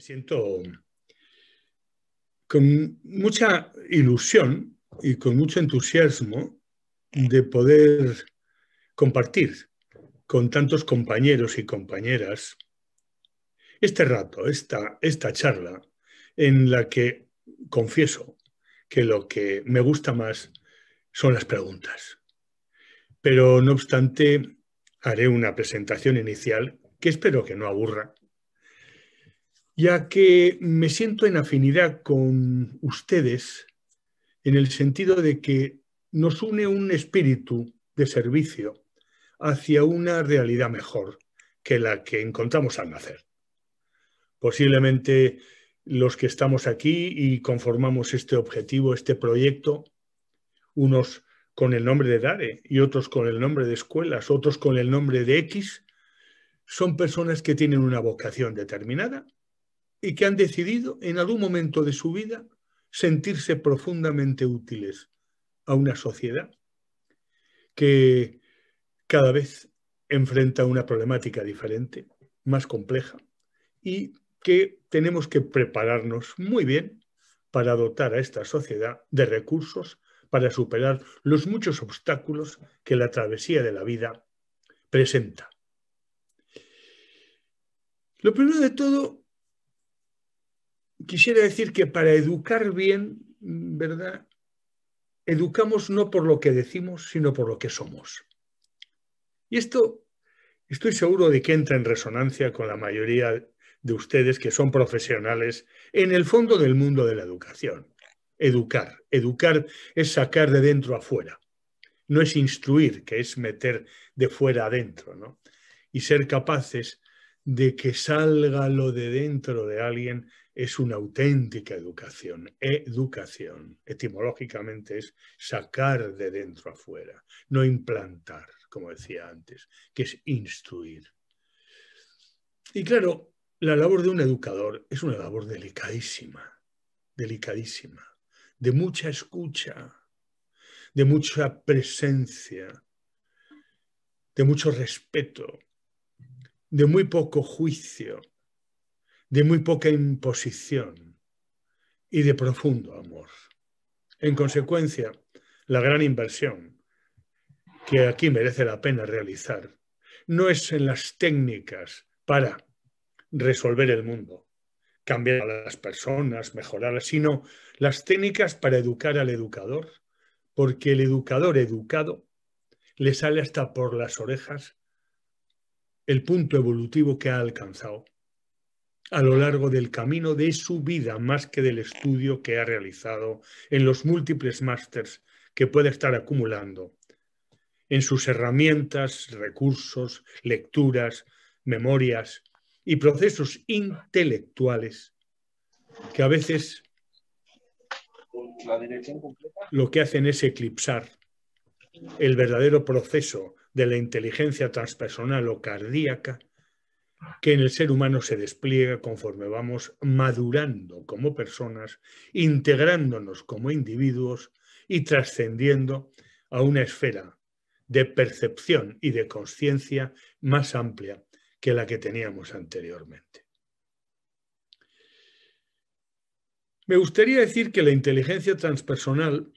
siento con mucha ilusión y con mucho entusiasmo de poder compartir con tantos compañeros y compañeras este rato, esta, esta charla, en la que confieso que lo que me gusta más son las preguntas. Pero no obstante, haré una presentación inicial que espero que no aburra ya que me siento en afinidad con ustedes en el sentido de que nos une un espíritu de servicio hacia una realidad mejor que la que encontramos al nacer. Posiblemente los que estamos aquí y conformamos este objetivo, este proyecto, unos con el nombre de DARE y otros con el nombre de escuelas, otros con el nombre de X, son personas que tienen una vocación determinada y que han decidido en algún momento de su vida sentirse profundamente útiles a una sociedad que cada vez enfrenta una problemática diferente, más compleja, y que tenemos que prepararnos muy bien para dotar a esta sociedad de recursos para superar los muchos obstáculos que la travesía de la vida presenta. Lo primero de todo quisiera decir que para educar bien, ¿verdad? Educamos no por lo que decimos, sino por lo que somos. Y esto estoy seguro de que entra en resonancia con la mayoría de ustedes que son profesionales en el fondo del mundo de la educación. Educar. Educar es sacar de dentro a afuera. No es instruir, que es meter de fuera adentro, ¿no? Y ser capaces de que salga lo de dentro de alguien es una auténtica educación. Educación, etimológicamente, es sacar de dentro afuera, no implantar, como decía antes, que es instruir. Y claro, la labor de un educador es una labor delicadísima, delicadísima, de mucha escucha, de mucha presencia, de mucho respeto, de muy poco juicio, de muy poca imposición y de profundo amor. En consecuencia, la gran inversión que aquí merece la pena realizar no es en las técnicas para resolver el mundo, cambiar a las personas, mejorarlas, sino las técnicas para educar al educador, porque el educador educado le sale hasta por las orejas el punto evolutivo que ha alcanzado a lo largo del camino de su vida más que del estudio que ha realizado en los múltiples másters que puede estar acumulando, en sus herramientas, recursos, lecturas, memorias y procesos intelectuales que a veces lo que hacen es eclipsar el verdadero proceso de la inteligencia transpersonal o cardíaca que en el ser humano se despliega conforme vamos madurando como personas, integrándonos como individuos y trascendiendo a una esfera de percepción y de conciencia más amplia que la que teníamos anteriormente. Me gustaría decir que la inteligencia transpersonal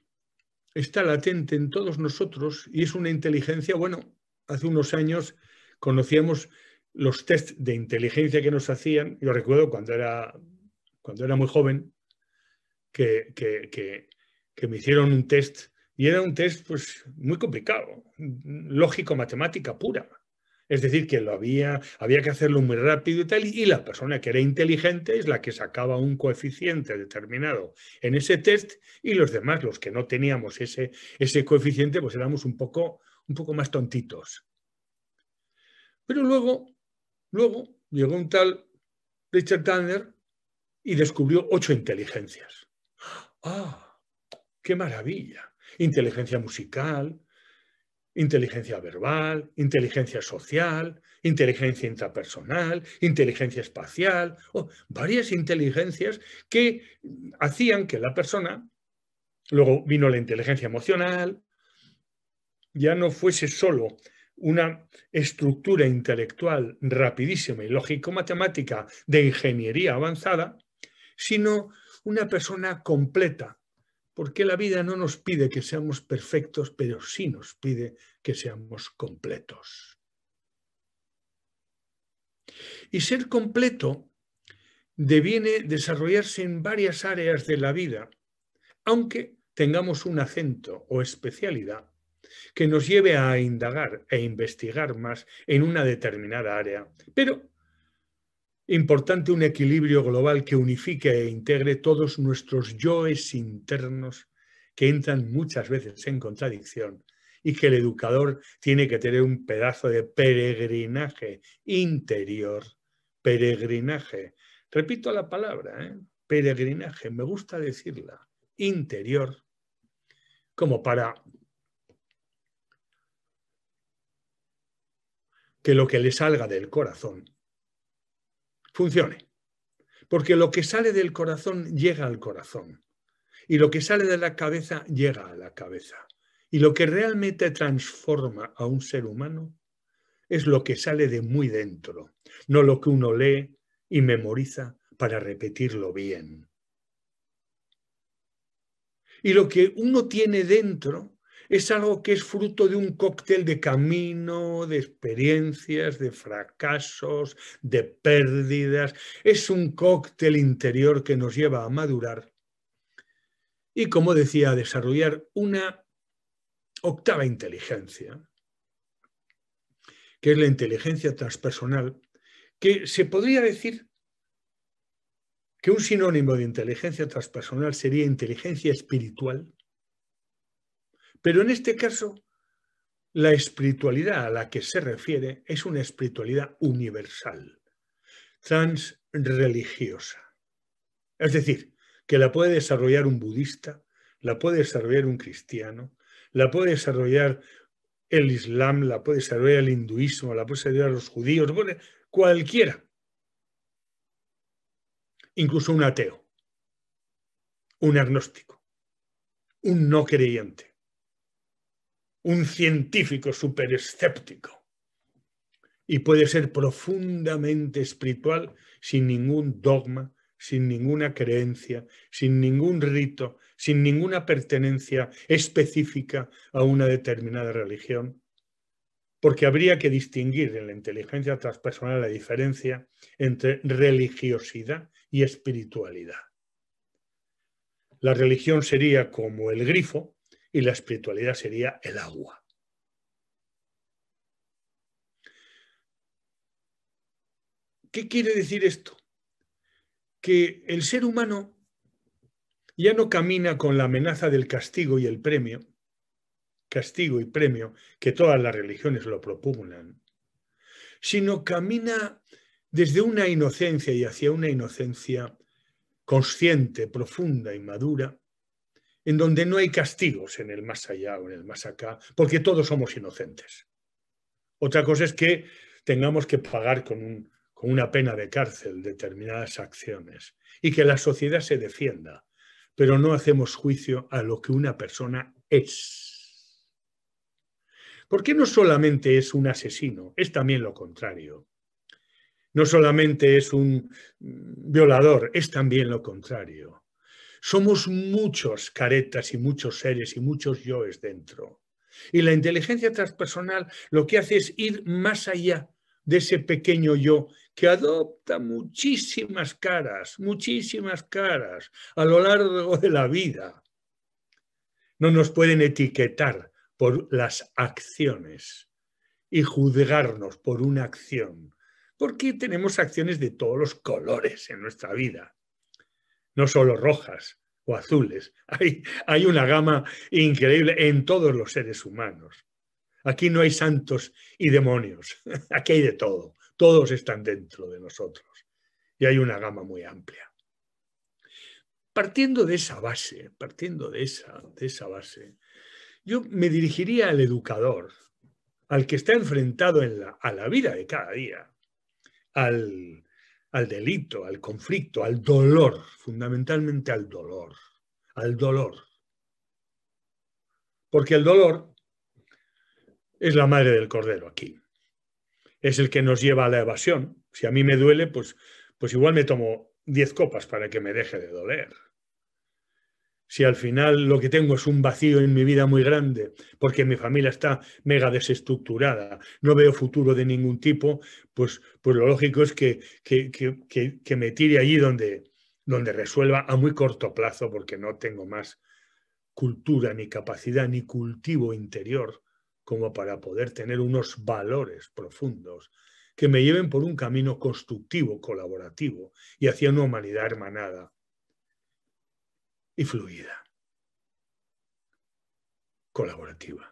está latente en todos nosotros y es una inteligencia, bueno, hace unos años conocíamos los test de inteligencia que nos hacían, yo recuerdo cuando era, cuando era muy joven, que, que, que me hicieron un test y era un test pues, muy complicado, lógico-matemática pura es decir, que lo había, había que hacerlo muy rápido y tal, y la persona que era inteligente es la que sacaba un coeficiente determinado en ese test, y los demás, los que no teníamos ese, ese coeficiente, pues éramos un poco, un poco más tontitos. Pero luego, luego llegó un tal Richard Tanner y descubrió ocho inteligencias. ¡Ah! ¡Qué maravilla! Inteligencia musical, inteligencia verbal, inteligencia social, inteligencia intrapersonal, inteligencia espacial, o varias inteligencias que hacían que la persona, luego vino la inteligencia emocional, ya no fuese solo una estructura intelectual rapidísima y lógico-matemática de ingeniería avanzada, sino una persona completa, porque la vida no nos pide que seamos perfectos, pero sí nos pide que seamos completos. Y ser completo deviene desarrollarse en varias áreas de la vida, aunque tengamos un acento o especialidad que nos lleve a indagar e investigar más en una determinada área, pero importante un equilibrio global que unifique e integre todos nuestros yoes internos que entran muchas veces en contradicción y que el educador tiene que tener un pedazo de peregrinaje interior, peregrinaje. Repito la palabra, ¿eh? peregrinaje, me gusta decirla, interior, como para que lo que le salga del corazón funcione. Porque lo que sale del corazón llega al corazón. Y lo que sale de la cabeza llega a la cabeza. Y lo que realmente transforma a un ser humano es lo que sale de muy dentro, no lo que uno lee y memoriza para repetirlo bien. Y lo que uno tiene dentro es algo que es fruto de un cóctel de camino, de experiencias, de fracasos, de pérdidas. Es un cóctel interior que nos lleva a madurar y, como decía, a desarrollar una octava inteligencia, que es la inteligencia transpersonal, que se podría decir que un sinónimo de inteligencia transpersonal sería inteligencia espiritual, pero en este caso, la espiritualidad a la que se refiere es una espiritualidad universal, transreligiosa. Es decir, que la puede desarrollar un budista, la puede desarrollar un cristiano, la puede desarrollar el islam, la puede desarrollar el hinduismo, la puede desarrollar los judíos, cualquiera. Incluso un ateo, un agnóstico, un no creyente un científico superescéptico y puede ser profundamente espiritual sin ningún dogma, sin ninguna creencia, sin ningún rito, sin ninguna pertenencia específica a una determinada religión, porque habría que distinguir en la inteligencia transpersonal la diferencia entre religiosidad y espiritualidad. La religión sería como el grifo y la espiritualidad sería el agua. ¿Qué quiere decir esto? Que el ser humano ya no camina con la amenaza del castigo y el premio, castigo y premio, que todas las religiones lo propugnan, sino camina desde una inocencia y hacia una inocencia consciente, profunda y madura, en donde no hay castigos en el más allá o en el más acá, porque todos somos inocentes. Otra cosa es que tengamos que pagar con, con una pena de cárcel determinadas acciones y que la sociedad se defienda, pero no hacemos juicio a lo que una persona es. Porque no solamente es un asesino, es también lo contrario. No solamente es un violador, es también lo contrario. Somos muchos caretas y muchos seres y muchos yoes dentro. Y la inteligencia transpersonal lo que hace es ir más allá de ese pequeño yo que adopta muchísimas caras, muchísimas caras a lo largo de la vida. No nos pueden etiquetar por las acciones y juzgarnos por una acción, porque tenemos acciones de todos los colores en nuestra vida no solo rojas o azules, hay, una gama increíble en todos los seres humanos. Aquí no hay santos y demonios, aquí hay de todo, todos están dentro de nosotros y hay una gama muy amplia. Partiendo de esa base, partiendo de esa, de esa base, yo me dirigiría al educador, al que está enfrentado en la, a la vida de cada día, al, al delito, al conflicto, al dolor, fundamentalmente al dolor, al dolor. Porque el dolor es la madre del cordero aquí. Es el que nos lleva a la evasión. Si a mí me duele, pues, pues igual me tomo 10 copas para que me deje de doler si al final lo que tengo es un vacío en mi vida muy grande, porque mi familia está mega desestructurada, no veo futuro de ningún tipo, pues, pues lo lógico es que, que, que, que, me tire allí donde, donde resuelva a muy corto plazo, porque no tengo más cultura, ni capacidad, ni cultivo interior como para poder tener unos valores profundos que me lleven por un camino constructivo, colaborativo y hacia una humanidad hermanada y fluida, colaborativa.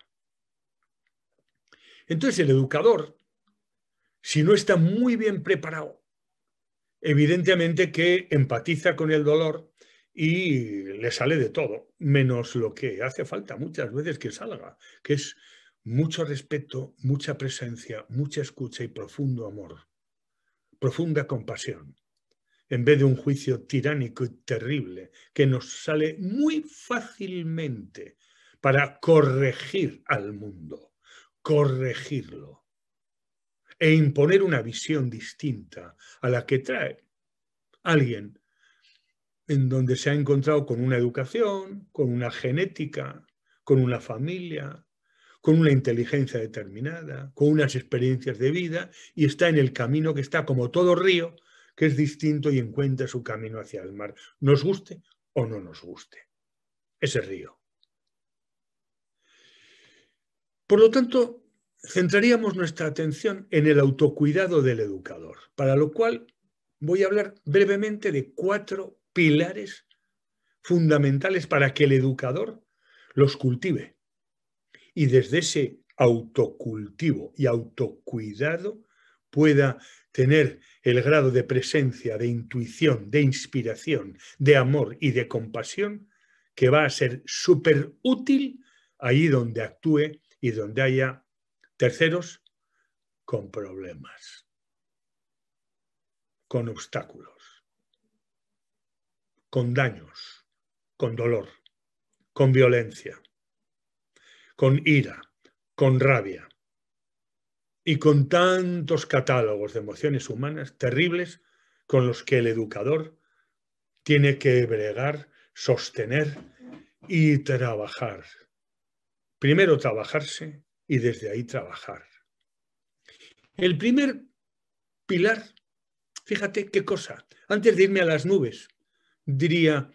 Entonces el educador, si no está muy bien preparado, evidentemente que empatiza con el dolor y le sale de todo, menos lo que hace falta muchas veces que salga, que es mucho respeto, mucha presencia, mucha escucha y profundo amor, profunda compasión en vez de un juicio tiránico y terrible, que nos sale muy fácilmente para corregir al mundo, corregirlo e imponer una visión distinta a la que trae alguien en donde se ha encontrado con una educación, con una genética, con una familia, con una inteligencia determinada, con unas experiencias de vida y está en el camino que está como todo río, que es distinto y encuentra su camino hacia el mar, nos guste o no nos guste. Ese río. Por lo tanto, centraríamos nuestra atención en el autocuidado del educador, para lo cual voy a hablar brevemente de cuatro pilares fundamentales para que el educador los cultive. Y desde ese autocultivo y autocuidado pueda tener el grado de presencia, de intuición, de inspiración, de amor y de compasión que va a ser súper útil ahí donde actúe y donde haya terceros con problemas, con obstáculos, con daños, con dolor, con violencia, con ira, con rabia, y con tantos catálogos de emociones humanas terribles con los que el educador tiene que bregar, sostener y trabajar. Primero trabajarse y desde ahí trabajar. El primer pilar, fíjate qué cosa, antes de irme a las nubes, diría,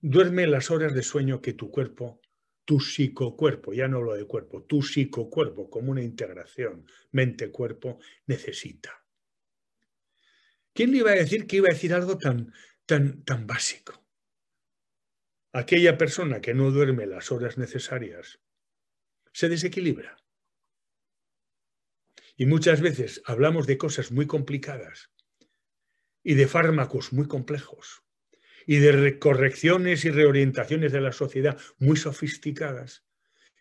duerme las horas de sueño que tu cuerpo tu psicocuerpo, ya no hablo de cuerpo, tu psicocuerpo como una integración mente-cuerpo necesita. ¿Quién le iba a decir que iba a decir algo tan, tan, tan básico? Aquella persona que no duerme las horas necesarias se desequilibra. Y muchas veces hablamos de cosas muy complicadas y de fármacos muy complejos y de correcciones y reorientaciones de la sociedad muy sofisticadas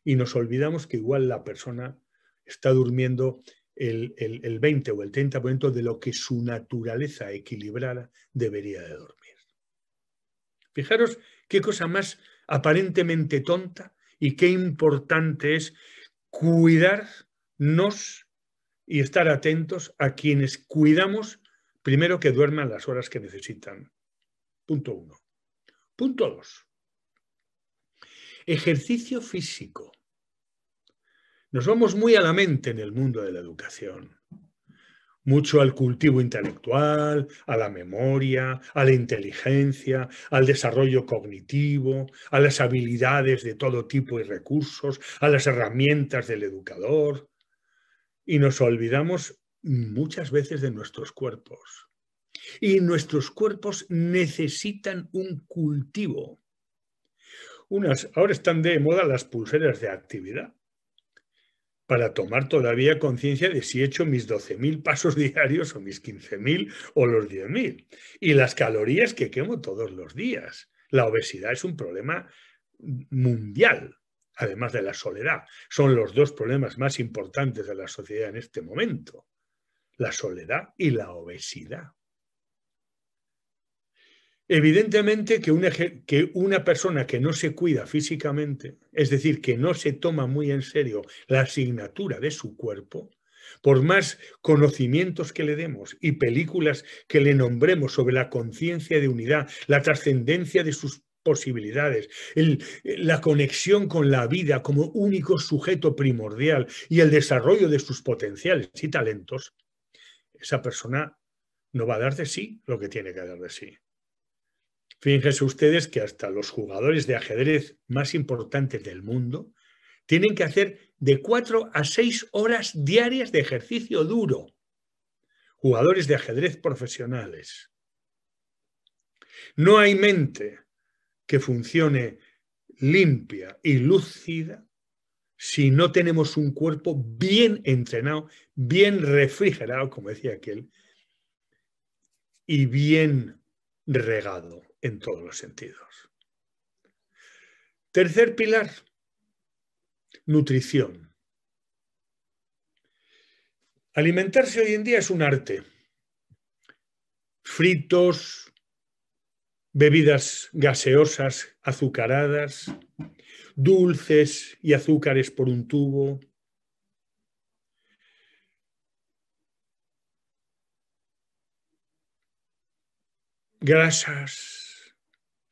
y nos olvidamos que igual la persona está durmiendo el, el 20 o el 30% de lo que su naturaleza equilibrada debería de dormir. Fijaros qué cosa más aparentemente tonta y qué importante es cuidarnos y estar atentos a quienes cuidamos primero que duerman las horas que necesitan Punto uno. Punto dos. Ejercicio físico. Nos vamos muy a la mente en el mundo de la educación. Mucho al cultivo intelectual, a la memoria, a la inteligencia, al desarrollo cognitivo, a las habilidades de todo tipo y recursos, a las herramientas del educador. Y nos olvidamos muchas veces de nuestros cuerpos. Y nuestros cuerpos necesitan un cultivo. ahora están de moda las pulseras de actividad para tomar todavía conciencia de si he hecho mis 12.000 pasos diarios o mis 15.000 o los 10.000. Y las calorías que quemo todos los días. La obesidad es un problema mundial, además de la soledad. Son los dos problemas más importantes de la sociedad en este momento. La soledad y la obesidad. Evidentemente que una, que una persona que no se cuida físicamente, es decir, que no se toma muy en serio la asignatura de su cuerpo, por más conocimientos que le demos y películas que le nombremos sobre la conciencia de unidad, la trascendencia de sus posibilidades, la conexión con la vida como único sujeto primordial y el desarrollo de sus potenciales y talentos, esa persona no va a dar de sí lo que tiene que dar de sí. Fíjense ustedes que hasta los jugadores de ajedrez más importantes del mundo tienen que hacer de 4 a 6 horas diarias de ejercicio duro. Jugadores de ajedrez profesionales. No hay mente que funcione limpia y lúcida si no tenemos un cuerpo bien entrenado, bien refrigerado, como decía aquel, y bien regado en todos los sentidos. Tercer pilar, nutrición. Alimentarse hoy en día es un arte. Fritos, bebidas gaseosas, azucaradas, dulces y azúcares por un tubo. Grasas,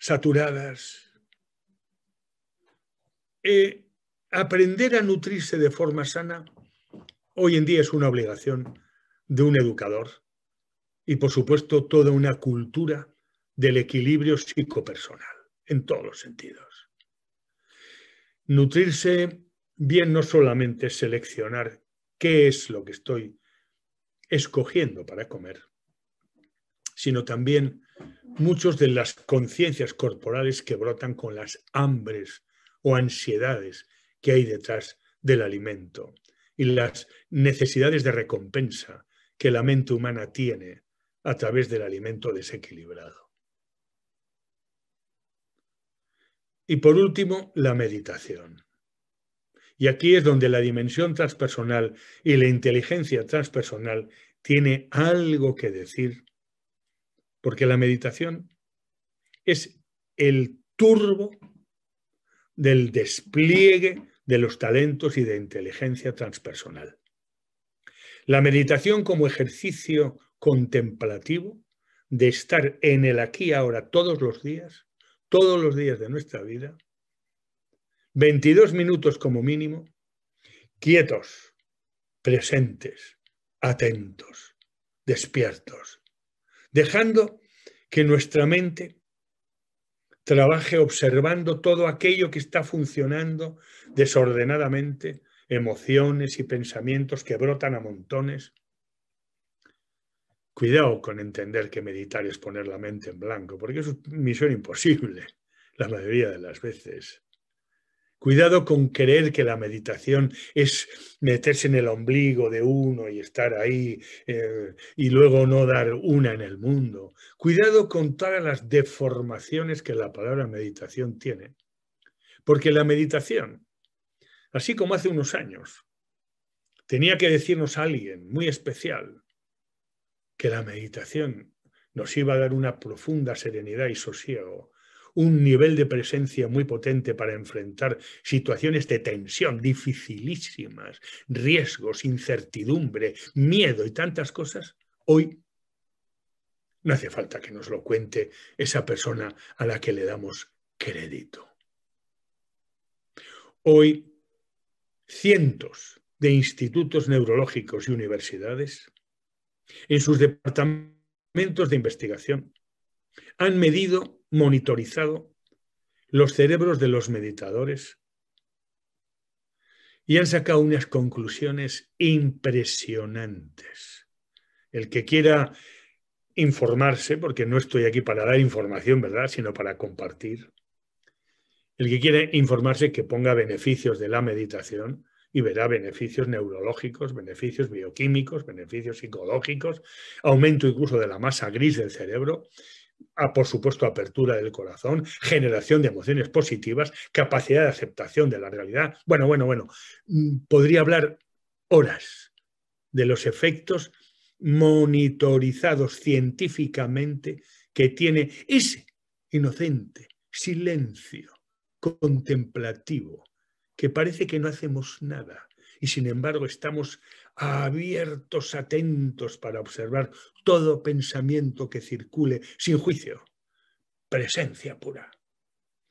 saturadas. Eh, aprender a nutrirse de forma sana hoy en día es una obligación de un educador y, por supuesto, toda una cultura del equilibrio psicopersonal en todos los sentidos. Nutrirse bien no solamente es seleccionar qué es lo que estoy escogiendo para comer, sino también Muchos de las conciencias corporales que brotan con las hambres o ansiedades que hay detrás del alimento y las necesidades de recompensa que la mente humana tiene a través del alimento desequilibrado. Y por último, la meditación. Y aquí es donde la dimensión transpersonal y la inteligencia transpersonal tiene algo que decir porque la meditación es el turbo del despliegue de los talentos y de inteligencia transpersonal. La meditación como ejercicio contemplativo de estar en el aquí y ahora todos los días, todos los días de nuestra vida, 22 minutos como mínimo, quietos, presentes, atentos, despiertos, dejando que nuestra mente trabaje observando todo aquello que está funcionando desordenadamente, emociones y pensamientos que brotan a montones. Cuidado con entender que meditar es poner la mente en blanco, porque es una misión imposible la mayoría de las veces. Cuidado con creer que la meditación es meterse en el ombligo de uno y estar ahí eh, y luego no dar una en el mundo. Cuidado con todas las deformaciones que la palabra meditación tiene. Porque la meditación, así como hace unos años, tenía que decirnos a alguien muy especial que la meditación nos iba a dar una profunda serenidad y sosiego un nivel de presencia muy potente para enfrentar situaciones de tensión dificilísimas, riesgos, incertidumbre, miedo y tantas cosas, hoy no hace falta que nos lo cuente esa persona a la que le damos crédito. Hoy cientos de institutos neurológicos y universidades en sus departamentos de investigación han medido monitorizado los cerebros de los meditadores y han sacado unas conclusiones impresionantes. El que quiera informarse, porque no estoy aquí para dar información, ¿verdad?, sino para compartir. El que quiera informarse que ponga beneficios de la meditación y verá beneficios neurológicos, beneficios bioquímicos, beneficios psicológicos, aumento incluso de la masa gris del cerebro a, ah, por supuesto, apertura del corazón, generación de emociones positivas, capacidad de aceptación de la realidad. Bueno, bueno, bueno, mm, podría hablar horas de los efectos monitorizados científicamente que tiene ese inocente silencio contemplativo, que parece que no hacemos nada y sin embargo estamos abiertos, atentos para observar todo pensamiento que circule sin juicio. Presencia pura,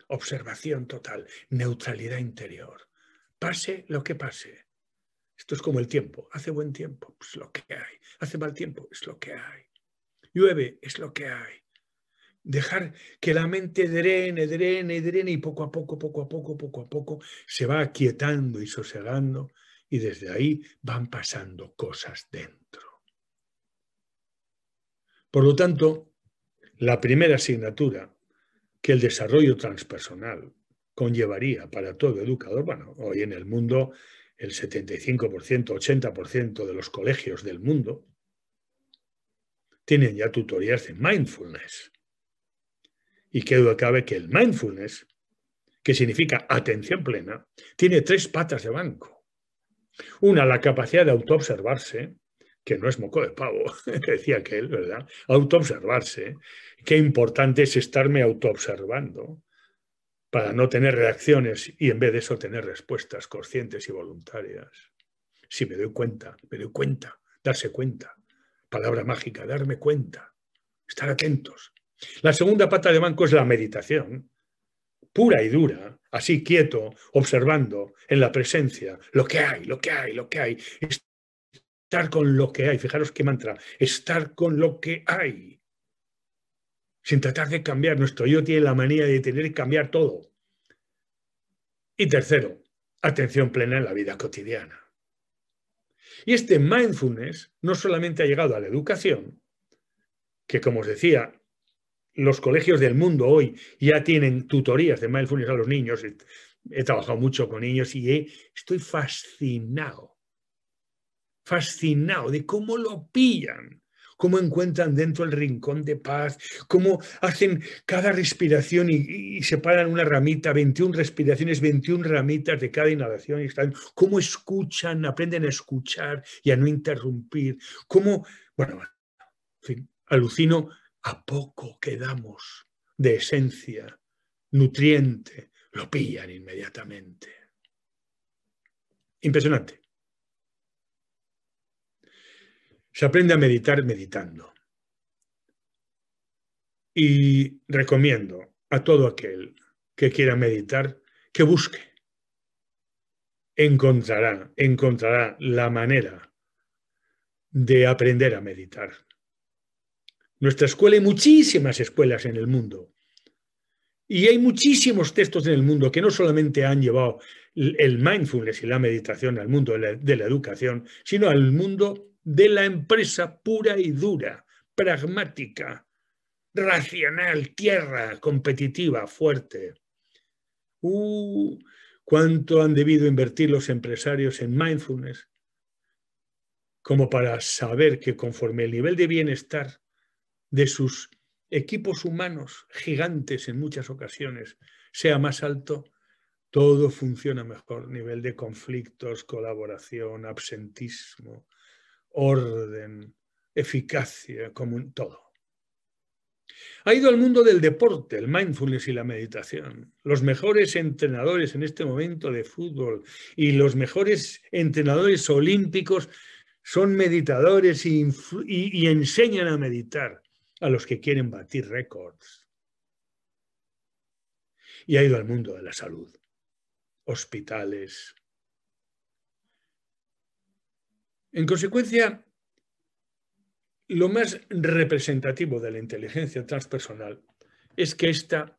observación total, neutralidad interior. Pase lo que pase. Esto es como el tiempo. Hace buen tiempo, es pues lo que hay. Hace mal tiempo, es lo que hay. Llueve, es lo que hay. Dejar que la mente drene, drene, drene y poco a poco, poco a poco, poco a poco se va aquietando y sosegando y desde ahí van pasando cosas dentro. Por lo tanto, la primera asignatura que el desarrollo transpersonal conllevaría para todo educador, bueno, hoy en el mundo el 75%, 80% de los colegios del mundo tienen ya tutorías de mindfulness. Y qué duda cabe que el mindfulness, que significa atención plena, tiene tres patas de banco. Una, la capacidad de autoobservarse, que no es moco de pavo, decía aquel, ¿verdad? Autoobservarse. Qué importante es estarme autoobservando para no tener reacciones y en vez de eso tener respuestas conscientes y voluntarias. Si me doy cuenta, me doy cuenta, darse cuenta. Palabra mágica, darme cuenta. Estar atentos. La segunda pata de banco es la meditación, pura y dura, así quieto, observando en la presencia lo que hay, lo que hay, lo que hay. Estar con lo que hay, fijaros qué mantra, estar con lo que hay. Sin tratar de cambiar, nuestro yo tiene la manía de tener que cambiar todo. Y tercero, atención plena en la vida cotidiana. Y este mindfulness no solamente ha llegado a la educación, que como os decía, los colegios del mundo hoy ya tienen tutorías de mindfulness a los niños. He, trabajado mucho con niños y estoy fascinado, fascinado de cómo lo pillan, cómo encuentran dentro el rincón de paz, cómo hacen cada respiración y, separan una ramita, 21 respiraciones, 21 ramitas de cada inhalación, y están, cómo escuchan, aprenden a escuchar y a no interrumpir, cómo, bueno, alucino a poco quedamos de esencia, nutriente, lo pillan inmediatamente. Impresionante. Se aprende a meditar meditando. Y recomiendo a todo aquel que quiera meditar que busque. Encontrará, encontrará la manera de aprender a meditar nuestra escuela y muchísimas escuelas en el mundo. Y hay muchísimos textos en el mundo que no solamente han llevado el mindfulness y la meditación al mundo de la, educación, sino al mundo de la empresa pura y dura, pragmática, racional, tierra, competitiva, fuerte. Uh, ¿Cuánto han debido invertir los empresarios en mindfulness? Como para saber que conforme el nivel de bienestar de sus equipos humanos gigantes en muchas ocasiones sea más alto, todo funciona mejor. Nivel de conflictos, colaboración, absentismo, orden, eficacia, todo. Ha ido al mundo del deporte, el mindfulness y la meditación. Los mejores entrenadores en este momento de fútbol y los mejores entrenadores olímpicos son meditadores y enseñan a meditar a los que quieren batir récords. Y ha ido al mundo de la salud, hospitales. En consecuencia, lo más representativo de la inteligencia transpersonal es que ésta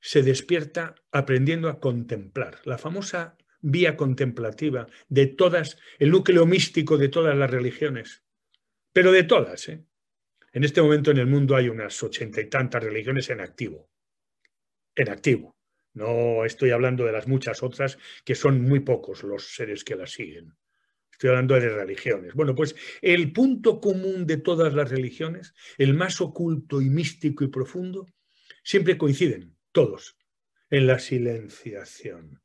se despierta aprendiendo a contemplar, la famosa vía contemplativa de todas, el núcleo místico de todas las religiones, pero de todas, ¿eh? En este momento en el mundo hay unas ochenta y tantas religiones en activo. En activo. No estoy hablando de las muchas otras, que son muy pocos los seres que las siguen. Estoy hablando de religiones. Bueno, pues el punto común de todas las religiones, el más oculto y místico y profundo, siempre coinciden, todos, en la silenciación.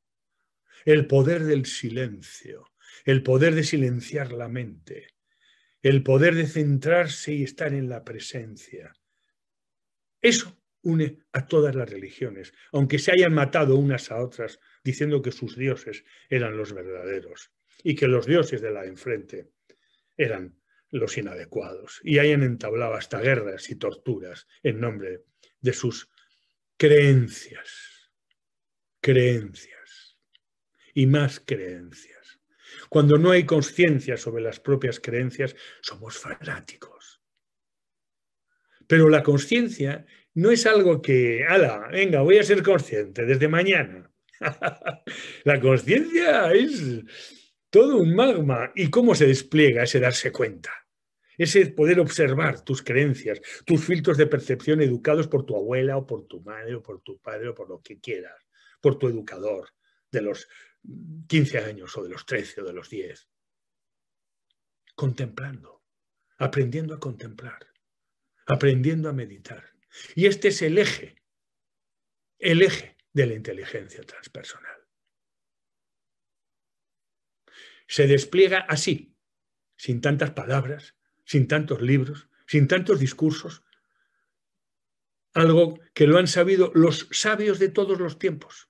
El poder del silencio, el poder de silenciar la mente, el poder de centrarse y estar en la presencia. Eso une a todas las religiones, aunque se hayan matado unas a otras diciendo que sus dioses eran los verdaderos y que los dioses de la enfrente eran los inadecuados y hayan entablado hasta guerras y torturas en nombre de sus creencias, creencias y más creencias. Cuando no hay conciencia sobre las propias creencias, somos fanáticos. Pero la conciencia no es algo que, ala, venga, voy a ser consciente desde mañana. la conciencia es todo un magma y cómo se despliega ese darse cuenta. Ese poder observar tus creencias, tus filtros de percepción educados por tu abuela o por tu madre o por tu padre o por lo que quieras, por tu educador, de los 15 años o de los 13 o de los 10. Contemplando, aprendiendo a contemplar, aprendiendo a meditar. Y este es el eje, el eje de la inteligencia transpersonal. Se despliega así, sin tantas palabras, sin tantos libros, sin tantos discursos, algo que lo han sabido los sabios de todos los tiempos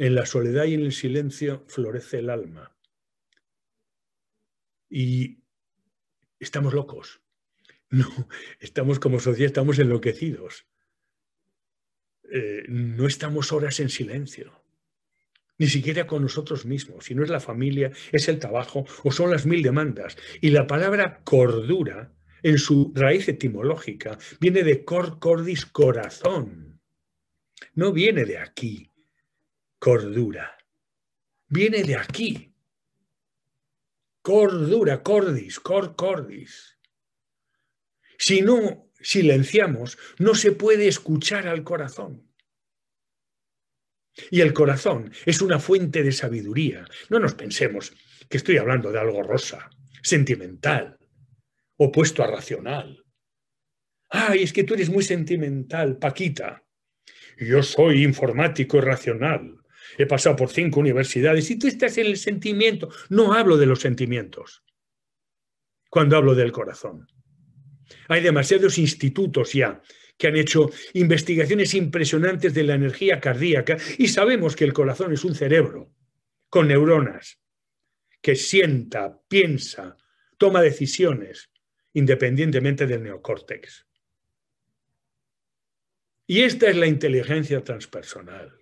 en la soledad y en el silencio florece el alma. Y estamos locos. No, estamos como sociedad, estamos enloquecidos. Eh, no estamos horas en silencio, ni siquiera con nosotros mismos. Si no es la familia, es el trabajo o son las mil demandas. Y la palabra cordura, en su raíz etimológica, viene de cor cordis, corazón. No viene de aquí, cordura. Viene de aquí. Cordura, cordis, cor cordis. Si no silenciamos, no se puede escuchar al corazón. Y el corazón es una fuente de sabiduría. No nos pensemos que estoy hablando de algo rosa, sentimental, opuesto a racional. Ay, es que tú eres muy sentimental, Paquita. Yo soy informático y racional he pasado por cinco universidades y tú estás en el sentimiento. No hablo de los sentimientos cuando hablo del corazón. Hay demasiados institutos ya que han hecho investigaciones impresionantes de la energía cardíaca y sabemos que el corazón es un cerebro con neuronas que sienta, piensa, toma decisiones independientemente del neocórtex. Y esta es la inteligencia transpersonal.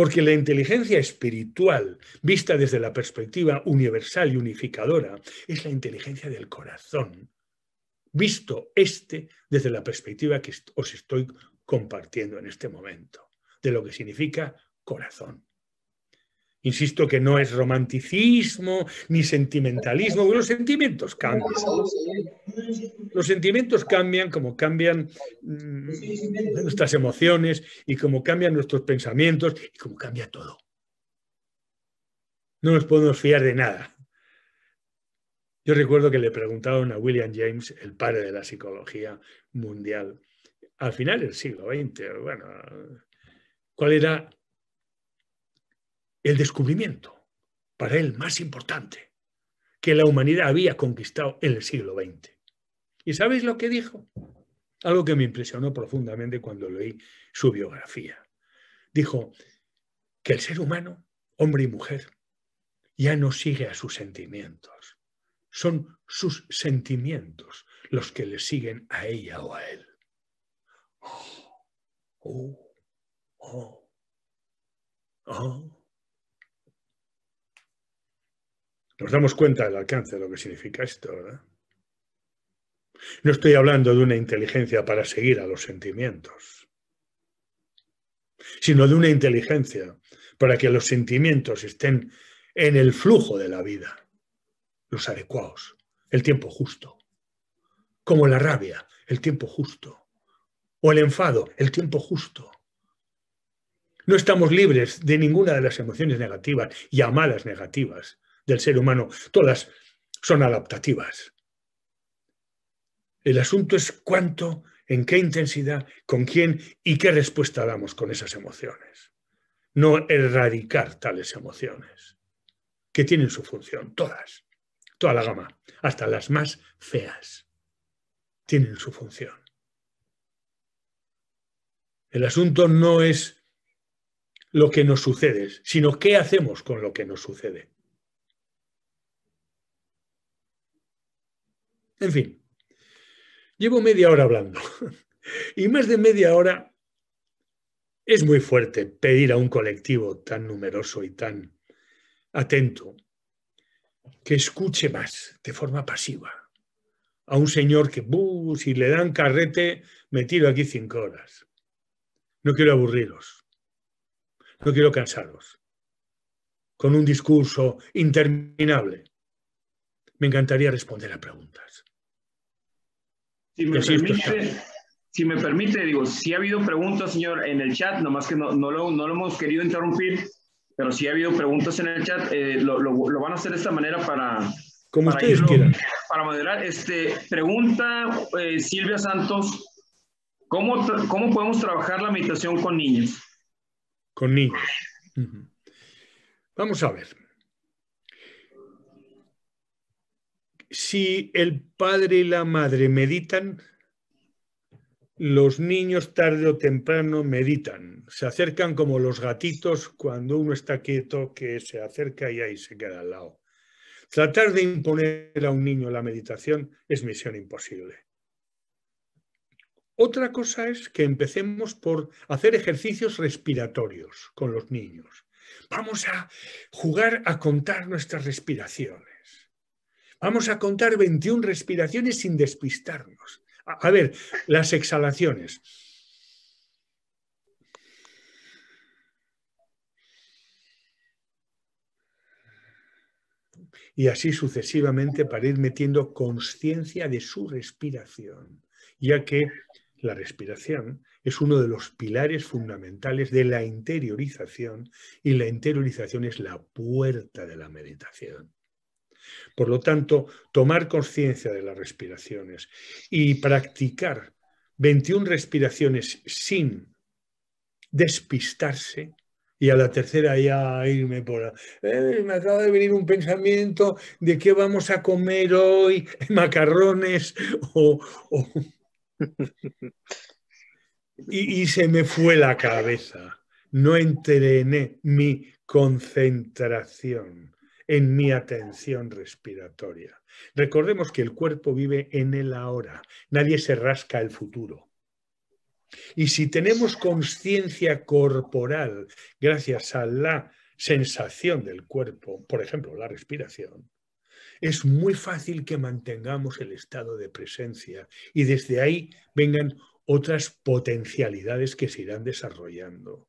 Porque la inteligencia espiritual, vista desde la perspectiva universal y unificadora, es la inteligencia del corazón, visto este desde la perspectiva que os estoy compartiendo en este momento, de lo que significa corazón. Insisto que no es romanticismo ni sentimentalismo, los sentimientos cambian. Los sentimientos cambian como cambian mm, nuestras emociones y como cambian nuestros pensamientos y como cambia todo. No nos podemos fiar de nada. Yo recuerdo que le preguntaron a William James, el padre de la psicología mundial, al final del siglo XX, bueno, ¿cuál era el descubrimiento, para él más importante, que la humanidad había conquistado en el siglo XX. ¿Y sabéis lo que dijo? Algo que me impresionó profundamente cuando leí su biografía. Dijo que el ser humano, hombre y mujer, ya no sigue a sus sentimientos. Son sus sentimientos los que le siguen a ella o a él. Oh, oh, oh, Nos damos cuenta del alcance de lo que significa esto, ¿verdad? No estoy hablando de una inteligencia para seguir a los sentimientos, sino de una inteligencia para que los sentimientos estén en el flujo de la vida, los adecuados, el tiempo justo, como la rabia, el tiempo justo, o el enfado, el tiempo justo. No estamos libres de ninguna de las emociones negativas y negativas, del ser humano, todas son adaptativas. El asunto es cuánto, en qué intensidad, con quién y qué respuesta damos con esas emociones. No erradicar tales emociones, que tienen su función, todas, toda la gama, hasta las más feas, tienen su función. El asunto no es lo que nos sucede, sino qué hacemos con lo que nos sucede. En fin, llevo media hora hablando y más de media hora es muy fuerte pedir a un colectivo tan numeroso y tan atento que escuche más de forma pasiva a un señor que, si le dan carrete, me tiro aquí cinco horas. No quiero aburrirlos, no quiero cansarlos con un discurso interminable. Me encantaría responder a preguntas. Si me, permite, si me permite, digo, si ha habido preguntas, señor, en el chat, nomás que no, lo, no lo hemos querido interrumpir, pero si ha habido preguntas en el chat, eh, lo, van a hacer de esta manera para... Como para ustedes quieran. Para moderar, este, pregunta eh, Silvia Santos, ¿cómo, ¿cómo podemos trabajar la meditación con niños? Con niños. Vamos a ver. si el padre y la madre meditan, los niños tarde o temprano meditan. Se acercan como los gatitos cuando uno está quieto, que se acerca y ahí se queda al lado. Tratar de imponer a un niño la meditación es misión imposible. Otra cosa es que empecemos por hacer ejercicios respiratorios con los niños. Vamos a jugar a contar nuestras respiraciones. Vamos a contar 21 respiraciones sin despistarnos. A, ver, las exhalaciones. Y así sucesivamente para ir metiendo conciencia de su respiración, ya que la respiración es uno de los pilares fundamentales de la interiorización y la interiorización es la puerta de la meditación. Por lo tanto, tomar conciencia de las respiraciones y practicar 21 respiraciones sin despistarse y a la tercera ya irme por... Eh, me acaba de venir un pensamiento de qué vamos a comer hoy, macarrones o... y se me fue la cabeza. No entrené mi concentración en mi atención respiratoria. Recordemos que el cuerpo vive en el ahora, nadie se rasca el futuro. Y si tenemos conciencia corporal gracias a la sensación del cuerpo, por ejemplo, la respiración, es muy fácil que mantengamos el estado de presencia y desde ahí vengan otras potencialidades que se irán desarrollando.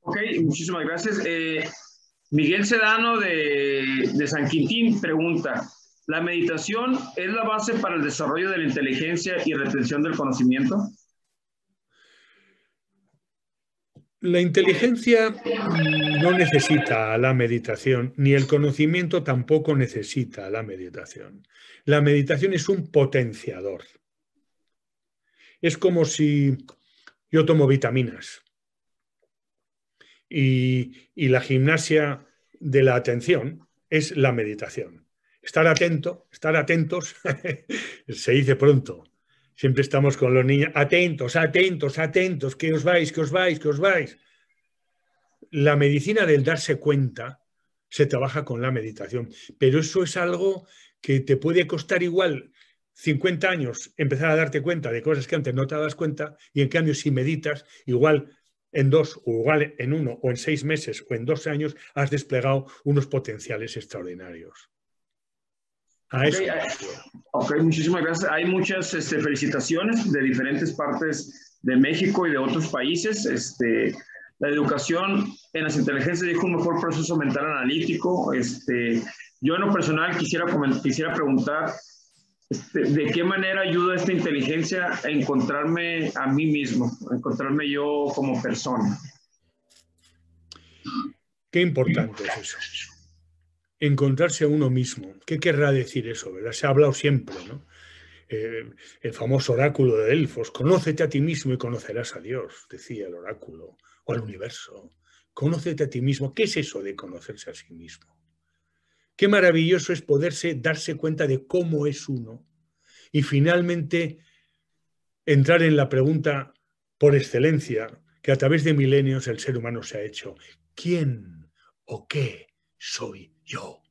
Ok, muchísimas gracias. Eh, Miguel Sedano de, San Quintín pregunta, ¿la meditación es la base para el desarrollo de la inteligencia y retención del conocimiento? La inteligencia no necesita la meditación, ni el conocimiento tampoco necesita la meditación. La meditación es un potenciador. Es como si yo tomo vitaminas y, la gimnasia de la atención es la meditación. Estar atento, estar atentos, se dice pronto. Siempre estamos con los niños, atentos, atentos, atentos, que os vais, que os vais, que os vais. La medicina del darse cuenta se trabaja con la meditación, pero eso es algo que te puede costar igual 50 años empezar a darte cuenta de cosas que antes no te das cuenta y en cambio si meditas, igual en dos o igual en uno o en seis meses o en dos años has desplegado unos potenciales extraordinarios. Eh, ok, muchísimas gracias. Hay muchas este, felicitaciones de diferentes partes de México y de otros países. Este, la educación en las inteligencias dijo un mejor proceso mental analítico. Este, yo en lo personal quisiera, quisiera preguntar este, de qué manera ayuda esta inteligencia a encontrarme a mí mismo, a encontrarme yo como persona. Qué importante es eso. Encontrarse a uno mismo. ¿Qué querrá decir eso? ¿verdad? Se ha hablado siempre, ¿no? Eh, el famoso oráculo de Delfos: conócete a ti mismo y conocerás a Dios, decía el oráculo, o al universo. Conócete a ti mismo. ¿Qué es eso de conocerse a sí mismo? Qué maravilloso es poderse darse cuenta de cómo es uno y finalmente entrar en la pregunta por excelencia que a través de milenios el ser humano se ha hecho. ¿Quién o qué soy yo?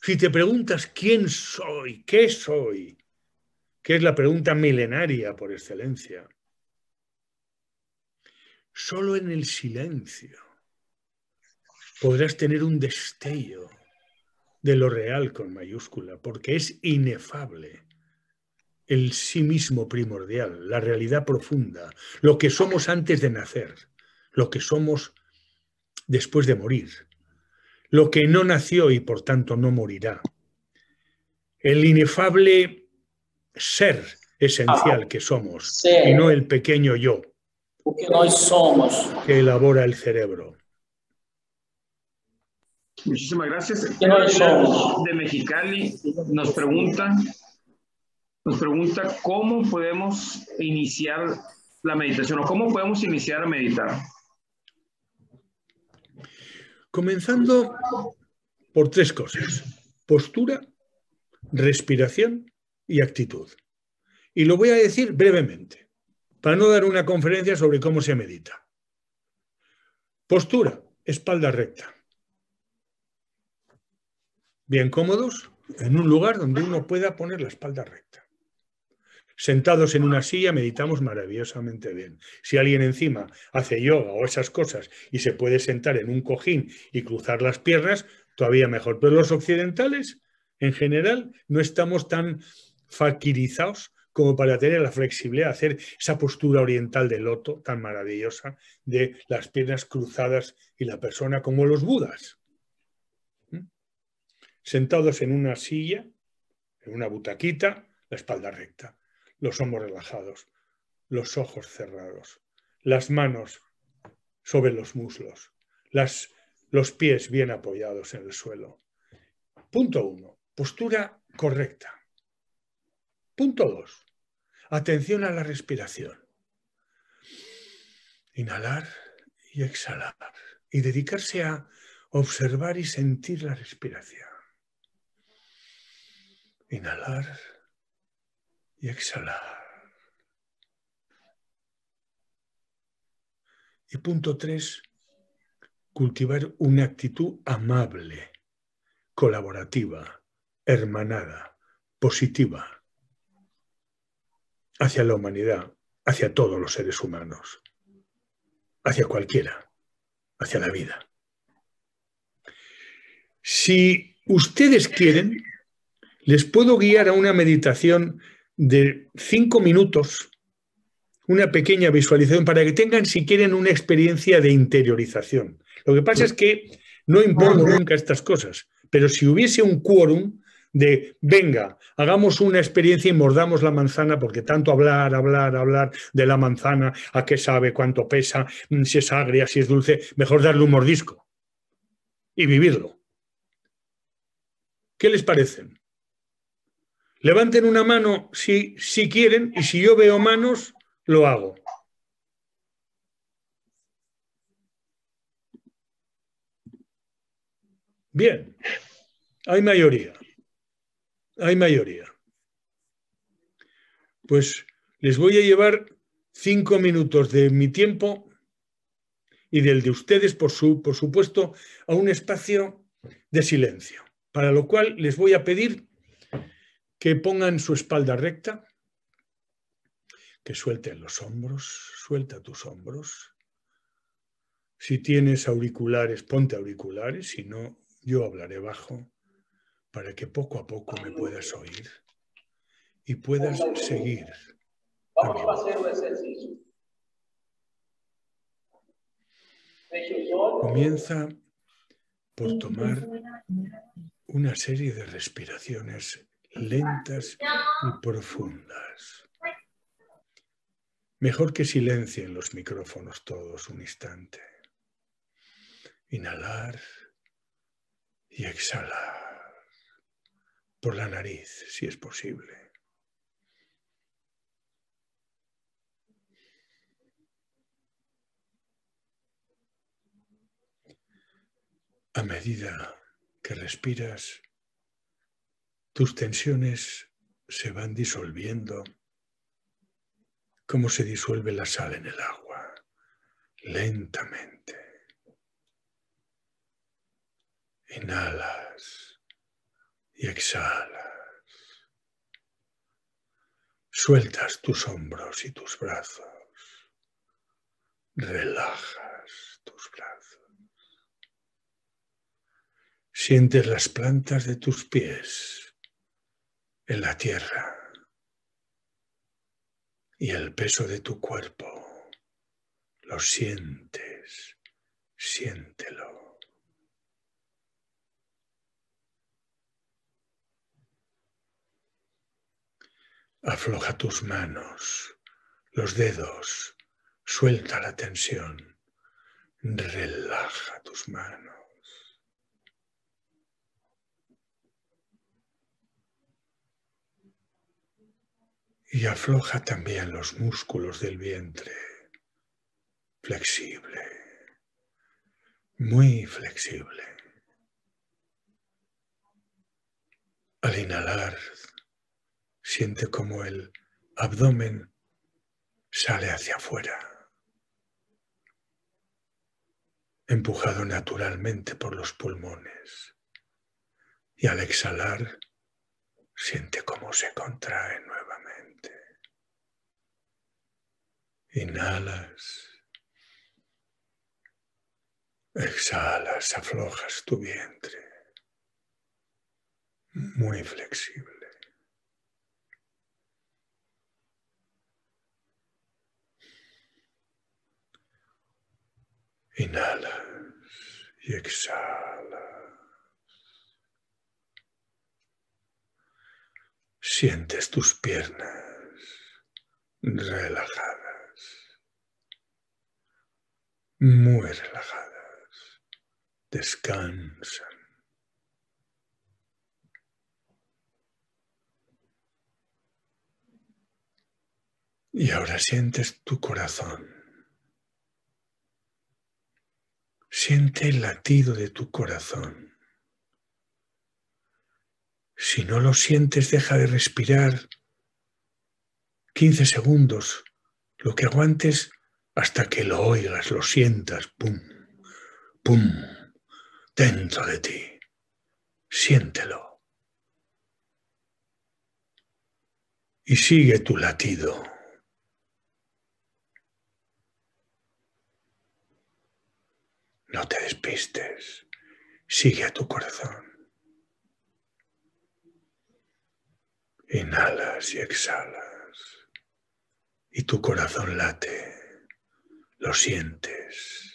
Si te preguntas quién soy, qué soy, que es la pregunta milenaria por excelencia, solo en el silencio podrás tener un destello de lo real con mayúscula, porque es inefable el sí mismo primordial, la realidad profunda, lo que somos antes de nacer, lo que somos después de morir, lo que no nació y por tanto no morirá, el inefable ser esencial ah, que somos y no el pequeño yo que elabora el cerebro. Muchísimas gracias. de Mexicali nos pregunta, nos pregunta cómo podemos iniciar la meditación o cómo podemos iniciar a meditar. Comenzando por tres cosas, postura, respiración y actitud. Y lo voy a decir brevemente, para no dar una conferencia sobre cómo se medita. Postura, espalda recta bien cómodos, en un lugar donde uno pueda poner la espalda recta. Sentados en una silla meditamos maravillosamente bien. Si alguien encima hace yoga o esas cosas y se puede sentar en un cojín y cruzar las piernas, todavía mejor. Pero los occidentales, en general, no estamos tan faquirizados como para tener la flexibilidad, hacer esa postura oriental de loto tan maravillosa de las piernas cruzadas y la persona como los budas sentados en una silla, en una butaquita, la espalda recta, los hombros relajados, los ojos cerrados, las manos sobre los muslos, los pies bien apoyados en el suelo. Punto uno, postura correcta. Punto dos, atención a la respiración. Inhalar y exhalar. Y dedicarse a observar y sentir la respiración. Inhalar y exhalar. Y punto tres, cultivar una actitud amable, colaborativa, hermanada, positiva, hacia la humanidad, hacia todos los seres humanos, hacia cualquiera, hacia la vida. Si ustedes quieren, les puedo guiar a una meditación de cinco minutos, una pequeña visualización, para que tengan, si quieren, una experiencia de interiorización. Lo que pasa es que no impongo nunca estas cosas, pero si hubiese un quórum de, venga, hagamos una experiencia y mordamos la manzana, porque tanto hablar, hablar, hablar de la manzana, a qué sabe, cuánto pesa, mm, si es agria, si es dulce, mejor darle un mordisco y vivirlo. ¿Qué les parecen? Levanten una mano si, si quieren y si yo veo manos, lo hago. Bien, hay mayoría. Hay mayoría. Pues les voy a llevar cinco minutos de mi tiempo y del de ustedes, por, su, por supuesto, a un espacio de silencio, para lo cual les voy a pedir que pongan su espalda recta, que suelten los hombros, suelta tus hombros. Si tienes auriculares, ponte auriculares, si no, yo hablaré bajo para que poco a poco me puedas oír y puedas seguir. Vamos a hacer un ejercicio. Comienza por tomar una serie de respiraciones lentas y profundas. Mejor que silencien los micrófonos todos un instante. Inhalar y exhalar por la nariz, si es posible. A medida que respiras, tus tensiones se van disolviendo como se disuelve la sal en el agua, lentamente. Inhalas y exhalas. Sueltas tus hombros y tus brazos. Relajas tus brazos. Sientes las plantas de tus pies en la tierra y el peso de tu cuerpo. Lo sientes, siéntelo. Afloja tus manos, los dedos, suelta la tensión, relaja tus manos. y afloja también los músculos del vientre. Flexible, muy flexible. Al inhalar, siente como el abdomen sale hacia afuera, empujado naturalmente por los pulmones. Y al exhalar, siente cómo se contrae nuevamente. Inhalas. Exhalas, aflojas tu vientre. Muy flexible. Inhalas y exhalas. Sientes tus piernas relajadas muy relajadas, descansan. Y ahora sientes tu corazón. Siente el latido de tu corazón. Si no lo sientes, deja de respirar 15 segundos, lo que aguantes hasta que lo oigas, lo sientas, pum, pum, dentro de ti. Siéntelo. Y sigue tu latido. No te despistes. Sigue a tu corazón. Inhalas y exhalas. Y tu corazón late lo sientes.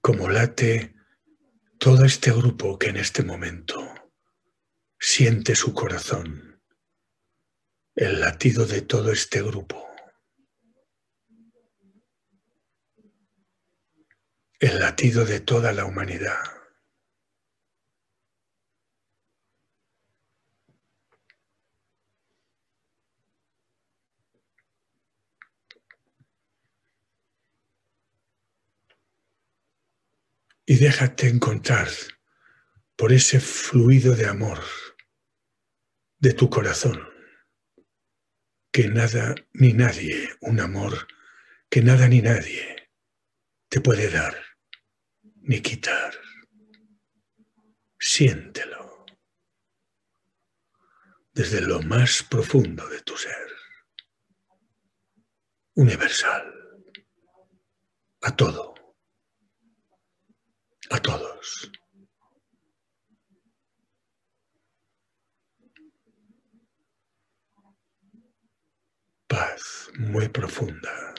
Como late todo este grupo que en este momento siente su corazón, el latido de todo este grupo. el latido de toda la humanidad. y déjate encontrar por ese fluido de amor de tu corazón, que nada ni nadie, un amor que nada ni nadie te puede dar ni quitar. Siéntelo desde lo más profundo de tu ser, universal, a todo a todos. Paz muy profunda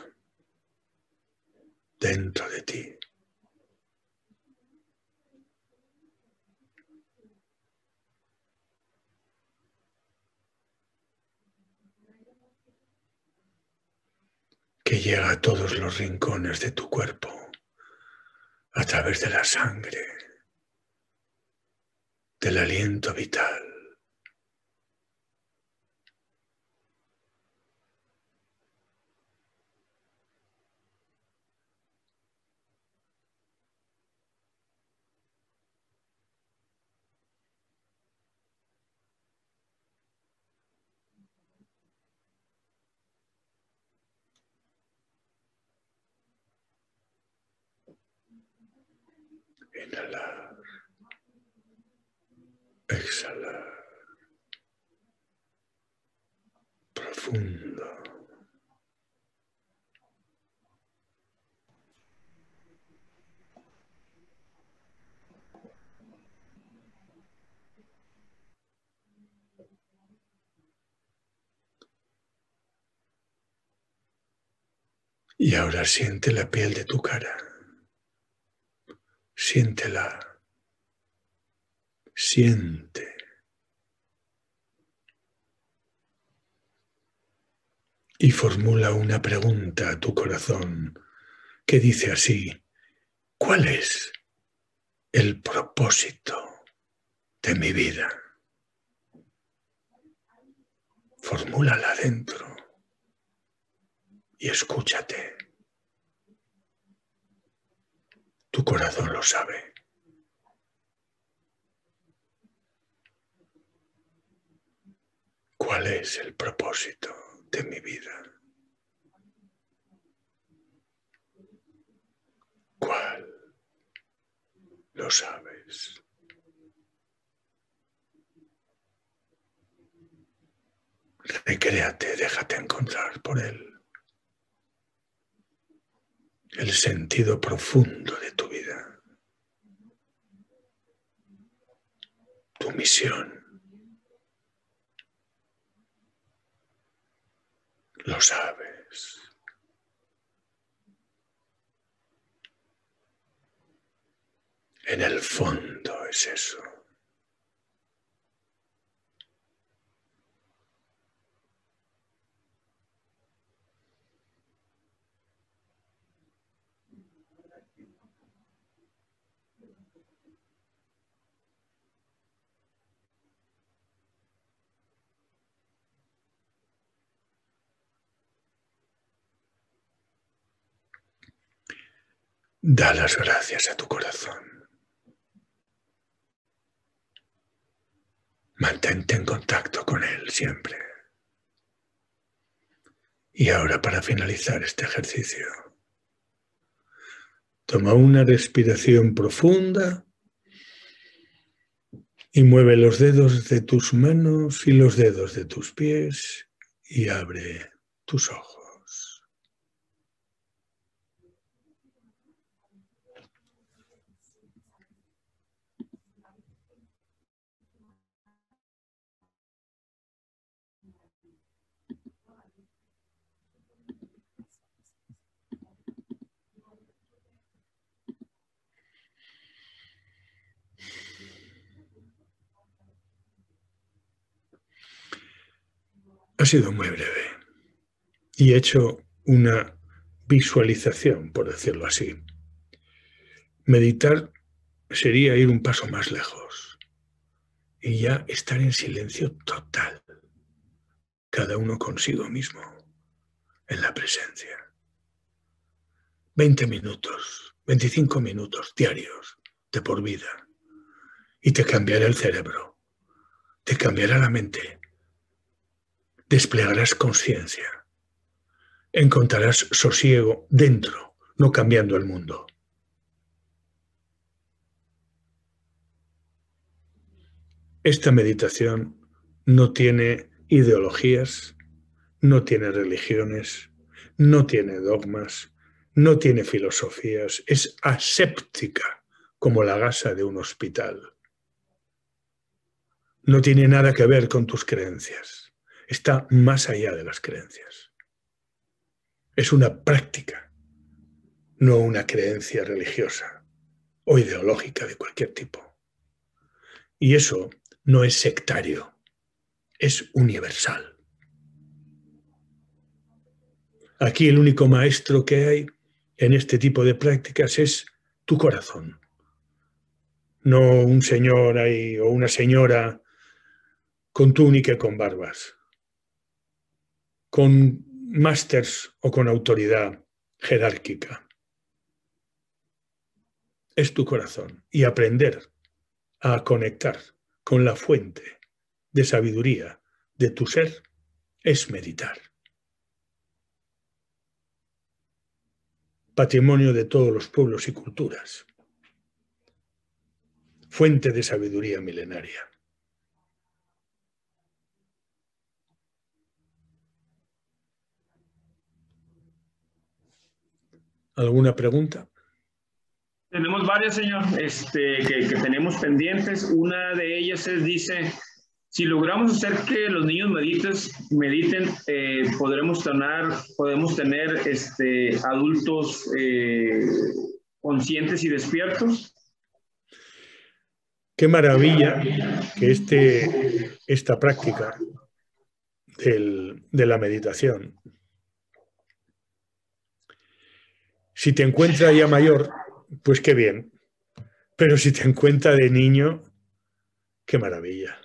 dentro de ti. que llega a todos los rincones de tu cuerpo a través de la sangre, del aliento vital. profundo. Y ahora siente la piel de tu cara. Siéntela. Siente y formula una pregunta a tu corazón que dice así, ¿cuál es el propósito de mi vida? Formúlala dentro y escúchate. Tu corazón lo sabe. ¿Cuál es el propósito? de mi vida. ¿Cuál? Lo sabes. Recréate, déjate encontrar por él. El sentido profundo de tu vida. Tu misión. Lo sabes. En el fondo es eso. Da las gracias a tu corazón. Mantente en contacto con él siempre. Y ahora para finalizar este ejercicio, toma una respiración profunda y mueve los dedos de tus manos y los dedos de tus pies y abre tus ojos. ha sido muy breve y he hecho una visualización, por decirlo así. Meditar sería ir un paso más lejos y ya estar en silencio total, cada uno consigo mismo, en la presencia. Veinte minutos, 25 minutos diarios, de por vida, y te cambiará el cerebro, te cambiará la mente, desplegarás conciencia. Encontrarás sosiego dentro, no cambiando el mundo. Esta meditación no tiene ideologías, no tiene religiones, no tiene dogmas, no tiene filosofías, es aséptica como la gasa de un hospital. No tiene nada que ver con tus creencias está más allá de las creencias. Es una práctica, no una creencia religiosa o ideológica de cualquier tipo. Y eso no es sectario, es universal. Aquí el único maestro que hay en este tipo de prácticas es tu corazón. No un señor ahí o una señora con túnica y con barbas con másters o con autoridad jerárquica. Es tu corazón y aprender a conectar con la fuente de sabiduría de tu ser es meditar. Patrimonio de todos los pueblos y culturas. Fuente de sabiduría milenaria. ¿Alguna pregunta? Tenemos varias, señor, este, que, tenemos pendientes. Una de ellas es, dice, si logramos hacer que los niños medites, mediten, eh, podremos tener, podemos tener este, adultos eh, conscientes y despiertos. Qué maravilla que este, esta práctica de la meditación Si te encuentra ya mayor, pues qué bien. Pero si te encuentra de niño, qué maravilla.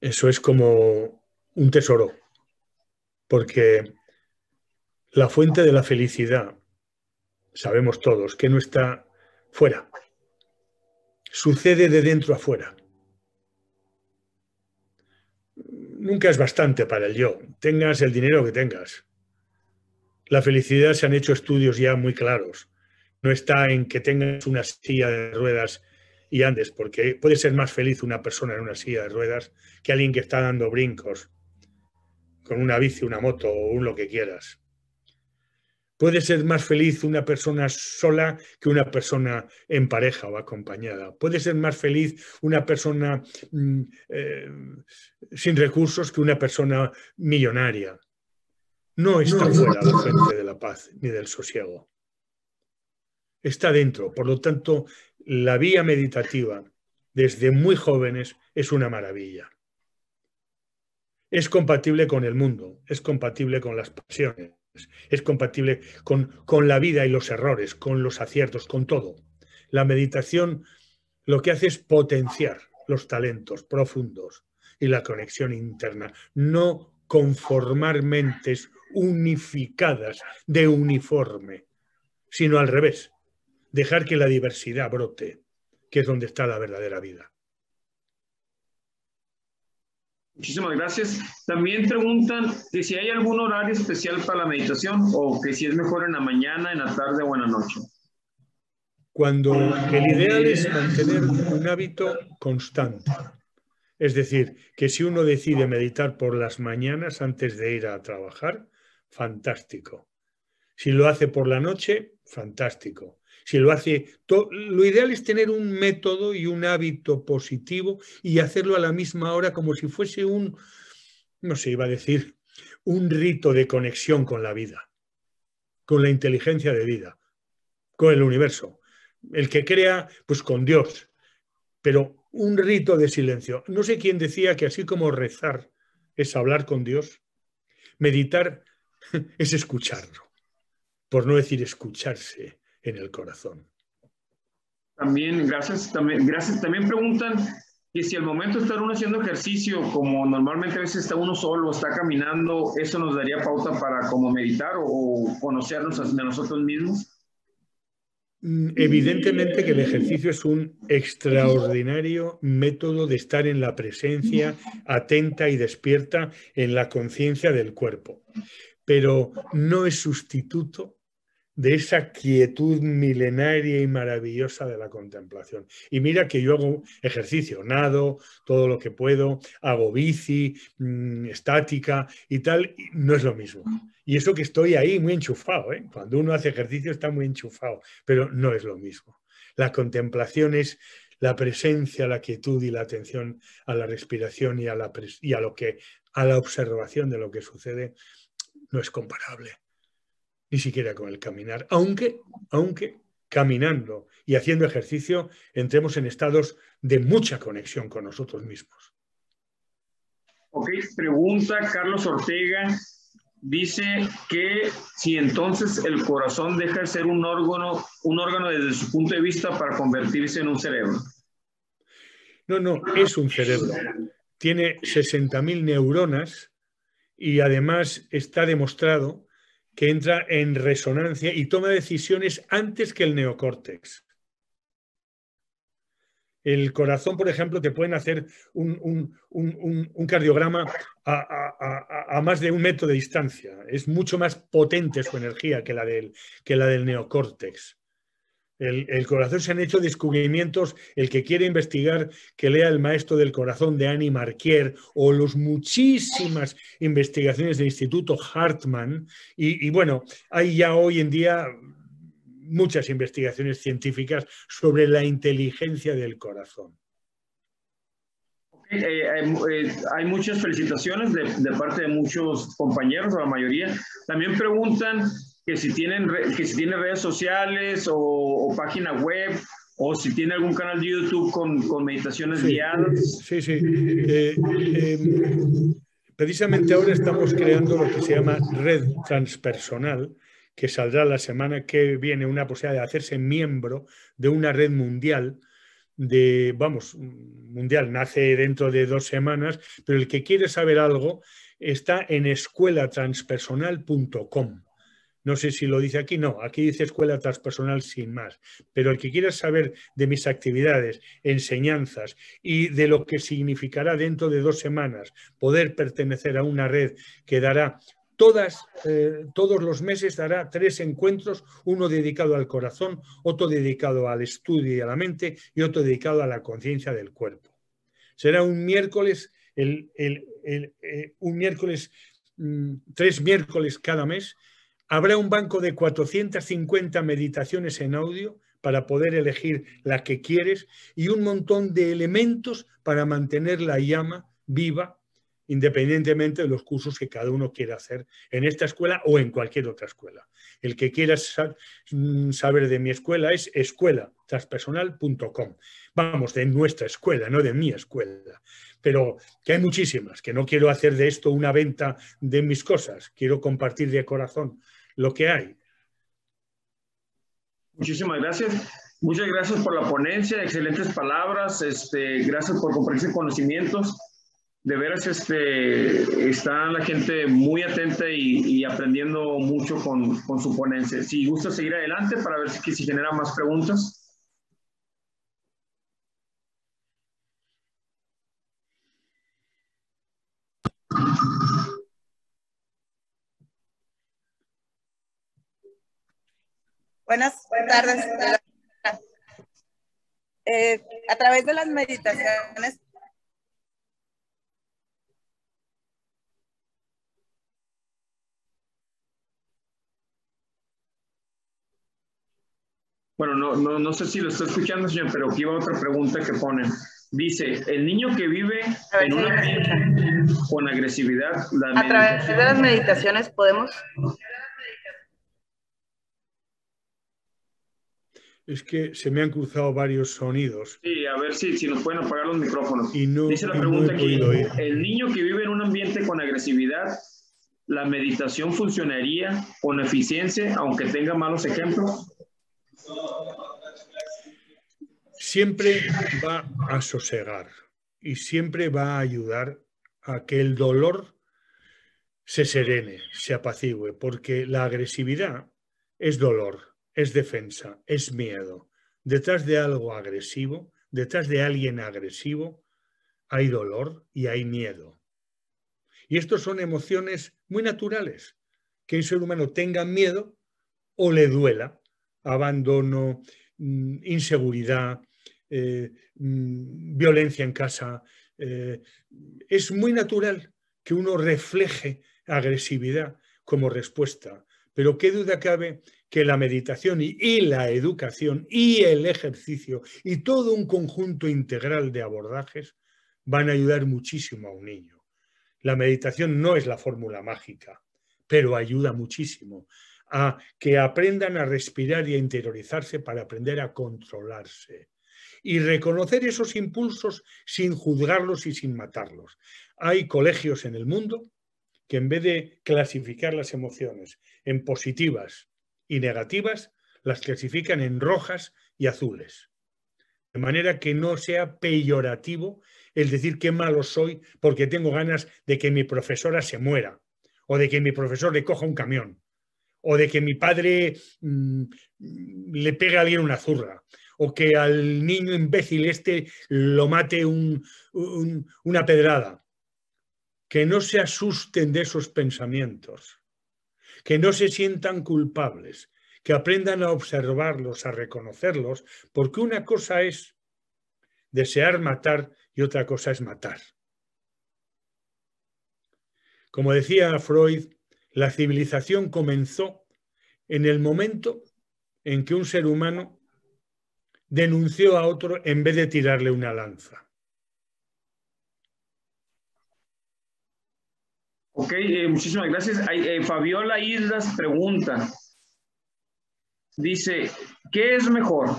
Eso es como un tesoro, porque la fuente de la felicidad, sabemos todos, que no está fuera, sucede de dentro a Nunca es bastante para el yo, tengas el dinero que tengas, la felicidad se han hecho estudios ya muy claros. No está en que tengas una silla de ruedas y andes, porque puede ser más feliz una persona en una silla de ruedas que alguien que está dando brincos con una bici, una moto o un lo que quieras. Puede ser más feliz una persona sola que una persona en pareja o acompañada. Puede ser más feliz una persona mm, eh, sin recursos que una persona millonaria no está fuera la de la paz ni del sosiego. Está dentro. Por lo tanto, la vía meditativa desde muy jóvenes es una maravilla. Es compatible con el mundo, es compatible con las pasiones, es compatible con, con la vida y los errores, con los aciertos, con todo. La meditación lo que hace es potenciar los talentos profundos y la conexión interna, no conformar mentes unificadas, de uniforme, sino al revés, dejar que la diversidad brote, que es donde está la verdadera vida. Muchísimas gracias. También preguntan si hay algún horario especial para la meditación o que si es mejor en la mañana, en la tarde o en la noche. Cuando el ideal es mantener un hábito constante. Es decir, que si uno decide meditar por las mañanas antes de ir a trabajar, fantástico. Si lo hace por la noche, fantástico. Si lo hace, lo ideal es tener un método y un hábito positivo y hacerlo a la misma hora como si fuese un, no sé, iba a decir, un rito de conexión con la vida, con la inteligencia de vida, con el universo. El que crea, pues con Dios, pero un rito de silencio. No sé quién decía que así como rezar es hablar con Dios, meditar es escucharlo, por no decir escucharse en el corazón. También, gracias, también, gracias. También preguntan que si al momento de estar uno haciendo ejercicio, como normalmente a veces está uno solo, está caminando, ¿eso nos daría pauta para como meditar o, conocernos a nosotros mismos? Mm, evidentemente que el ejercicio es un extraordinario método de estar en la presencia atenta y despierta en la conciencia del cuerpo pero no es sustituto de esa quietud milenaria y maravillosa de la contemplación. Y mira que yo hago ejercicio, nado, todo lo que puedo, hago bici, mm, estática y tal, no es lo mismo. Y eso que estoy ahí muy enchufado, ¿eh? cuando uno hace ejercicio está muy enchufado, pero no es lo mismo. La contemplación es la presencia, la quietud y la atención a la respiración y y a, lo que, a la observación de lo que sucede no es comparable, ni siquiera con el caminar, aunque, aunque caminando y haciendo ejercicio entremos en estados de mucha conexión con nosotros mismos. Ok, pregunta Carlos Ortega. Dice que si entonces el corazón deja de ser un órgano, un órgano desde su punto de vista para convertirse en un cerebro. No, no, es un cerebro. Tiene 60.000 neuronas y además está demostrado que entra en resonancia y toma decisiones antes que el neocórtex. El corazón, por ejemplo, te pueden hacer un, cardiograma a, más de un metro de distancia. Es mucho más potente su energía que la del, que la del neocórtex. El, corazón se han hecho descubrimientos. El que quiere investigar, que lea El Maestro del Corazón de Annie Marquier o las muchísimas investigaciones del Instituto Hartman. Y, bueno, hay ya hoy en día muchas investigaciones científicas sobre la inteligencia del corazón. Eh, eh, hay muchas felicitaciones de, parte de muchos compañeros, la mayoría. También preguntan que si tienen, que si redes sociales o, página web, o si tiene algún canal de YouTube con, meditaciones guiadas. Sí, sí. Eh, em, precisamente ahora estamos creando lo que se llama red transpersonal, que saldrá la semana que viene una posibilidad de hacerse miembro de una red mundial de, vamos, mundial, nace dentro de dos semanas, pero el que quiere saber algo está en escuelatranspersonal.com. No sé si lo dice aquí, no, aquí dice escuela transpersonal sin más, pero el que quiera saber de mis actividades, enseñanzas y de lo que significará dentro de dos semanas poder pertenecer a una red que dará Todas, eh, todos los meses dará tres encuentros, uno dedicado al corazón, otro dedicado al estudio y a la mente y otro dedicado a la conciencia del cuerpo. Será un miércoles, eh, un miércoles, mm, tres miércoles cada mes Habrá un banco de 450 meditaciones en audio para poder elegir la que quieres y un montón de elementos para mantener la llama viva independientemente de los cursos que cada uno quiera hacer en esta escuela o en cualquier otra escuela. El que quiera mm, saber de mi escuela es escuelatranspersonal.com. Vamos, de nuestra escuela, no de mi escuela. Pero que hay muchísimas, que no quiero hacer de esto una venta de mis cosas, quiero compartir de corazón lo que hay. Muchísimas gracias. Muchas gracias por la ponencia, excelentes palabras, este, gracias por compartir conocimientos. De veras, este, está la gente muy atenta y, aprendiendo mucho con, su ponencia. Si gusta seguir adelante para ver si, si genera más preguntas. Buenas, tardes. Eh, a través de las meditaciones. Bueno, no, sé si lo está escuchando, señor, pero aquí va otra pregunta que ponen. Dice, el niño que vive en una con agresividad... a través de las meditaciones podemos Es que se me han cruzado varios sonidos. Sí, a ver si, si nos pueden apagar los micrófonos. Y no, Dice la pregunta que aquí, ¿el niño que vive en un ambiente con agresividad, la meditación funcionaría con eficiencia, aunque tenga malos ejemplos? Siempre va a sosegar y siempre va a ayudar a que el dolor se serene, se apacigüe, porque la agresividad es dolor es defensa, es miedo. Detrás de algo agresivo, detrás de alguien agresivo, hay dolor y hay miedo. Y estas son emociones muy naturales. Que un ser humano tenga miedo o le duela, abandono, mm, inseguridad, eh, mm, violencia en casa. Eh, es muy natural que uno refleje agresividad como respuesta, pero qué duda cabe que la meditación y, la educación y el ejercicio y todo un conjunto integral de abordajes van a ayudar muchísimo a un niño. La meditación no es la fórmula mágica, pero ayuda muchísimo a que aprendan a respirar y a interiorizarse para aprender a controlarse y reconocer esos impulsos sin juzgarlos y sin matarlos. Hay colegios en el mundo que en vez de clasificar las emociones en positivas, y negativas las clasifican en rojas y azules. De manera que no sea peyorativo el decir qué malo soy porque tengo ganas de que mi profesora se muera, o de que mi profesor le coja un camión, o de que mi padre mm, le pegue a alguien una zurra, o que al niño imbécil este lo mate una pedrada. Que no se asusten de esos pensamientos que no se sientan culpables, que aprendan a observarlos, a reconocerlos, porque una cosa es desear matar y otra cosa es matar. Como decía Freud, la civilización comenzó en el momento en que un ser humano denunció a otro en vez de tirarle una lanza. Ok, eh, muchísimas gracias. Eh, Fabiola Islas pregunta. Dice, ¿qué es mejor?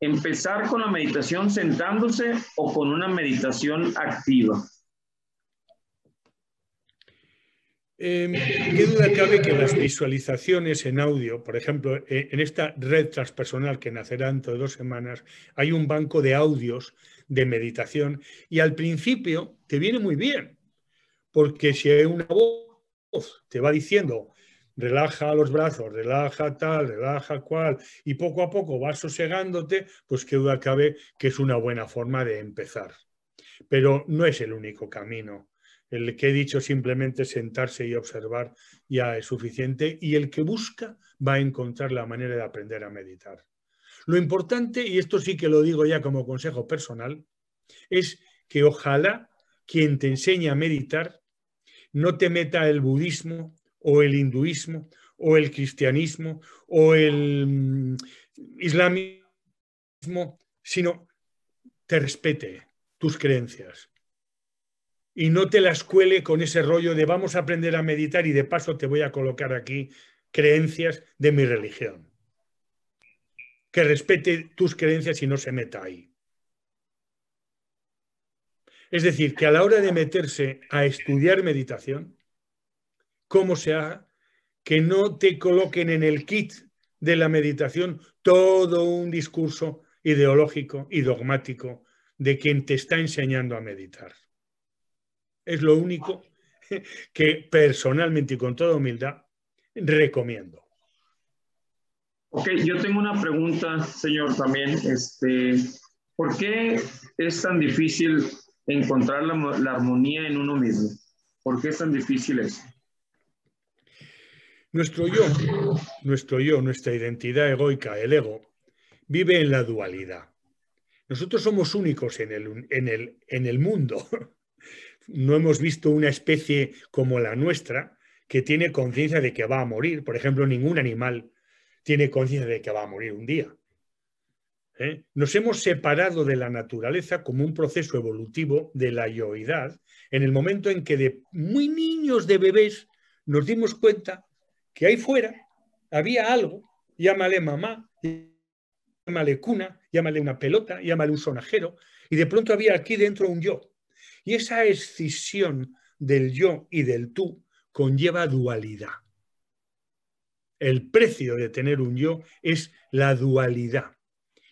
¿Empezar con la meditación sentándose o con una meditación activa? Em, ¿Qué duda cabe que las visualizaciones en audio, por ejemplo, e, en esta red transpersonal que nacerá dentro de dos semanas, hay un banco de audios de meditación y al principio te viene muy bien, porque si hay una voz te va diciendo, relaja los brazos, relaja tal, relaja cual, y poco a poco vas sosegándote, pues qué duda cabe que es una buena forma de empezar. Pero no es el único camino. El que he dicho simplemente sentarse y observar ya es suficiente y el que busca va a encontrar la manera de aprender a meditar. Lo importante, y esto sí que lo digo ya como consejo personal, es que ojalá quien te enseñe a meditar no te meta el budismo o el hinduismo o el cristianismo o el mm, islamismo, sino te respete tus creencias y no te las cuele con ese rollo de vamos a aprender a meditar y de paso te voy a colocar aquí creencias de mi religión. Que respete tus creencias y no se meta ahí. Es decir, que a la hora de meterse a estudiar meditación, cómo se haga, que no te coloquen en el kit de la meditación todo un discurso ideológico y dogmático de quien te está enseñando a meditar. Es lo único que personalmente y con toda humildad recomiendo. Ok, yo tengo una pregunta, señor, también. Este, ¿Por qué es tan difícil encontrar la, armonía en uno mismo. ¿Por qué es tan difícil eso? Nuestro yo, nuestro yo, nuestra identidad egoica, el ego, vive en la dualidad. Nosotros somos únicos en el, en el, en el mundo. No hemos visto una especie como la nuestra que tiene conciencia de que va a morir. Por ejemplo, ningún animal tiene conciencia de que va a morir un día. ¿eh? nos hemos separado de la naturaleza como un proceso evolutivo de la yoidad en el momento en que de muy niños de bebés nos dimos cuenta que ahí fuera había algo, llámale mamá, llámale cuna, llámale una pelota, llámale un sonajero, y de pronto había aquí dentro un yo. Y esa escisión del yo y del tú conlleva dualidad. El precio de tener un yo es la dualidad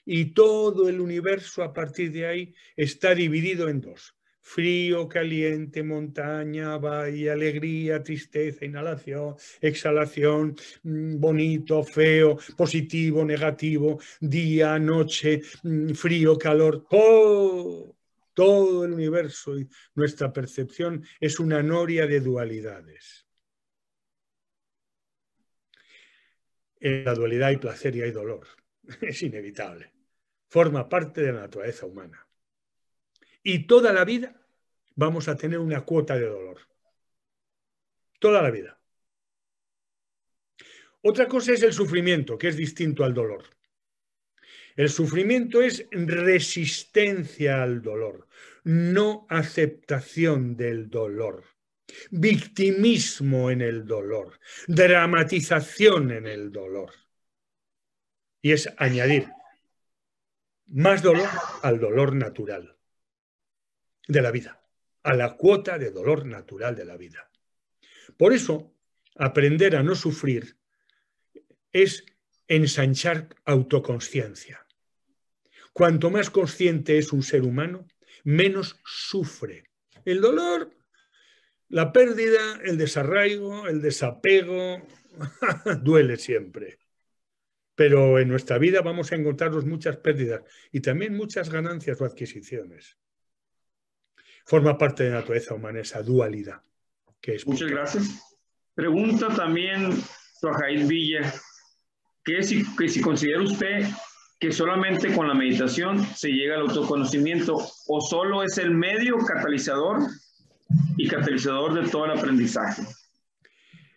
y todo el universo a partir de ahí está dividido en dos. Frío, caliente, montaña, valle, alegría, tristeza, inhalación, exhalación, mm, bonito, feo, positivo, negativo, día, noche, mm, frío, calor, todo, el universo y nuestra percepción es una noria de dualidades. En la dualidad hay placer y hay dolor. es inevitable. Forma parte de la naturaleza humana. Y toda la vida vamos a tener una cuota de dolor. Toda la vida. Otra cosa es el sufrimiento, que es distinto al dolor. El sufrimiento es resistencia al dolor, no aceptación del dolor, victimismo en el dolor, dramatización en el dolor y es añadir más dolor al dolor natural de la vida, a la cuota de dolor natural de la vida. Por eso, aprender a no sufrir es ensanchar autoconsciencia. Cuanto más consciente es un ser humano, menos sufre. El dolor, la pérdida, el desarraigo, el desapego, duele siempre. Pero en nuestra vida vamos a encontrarnos muchas pérdidas y también muchas ganancias o adquisiciones. Forma parte de la naturaleza humana esa dualidad. Que es Muchas gracias. Pregunta también Suajaid Villa, ¿qué si, que si considera usted que solamente con la meditación se llega al autoconocimiento o solo es el medio catalizador y catalizador de todo el aprendizaje.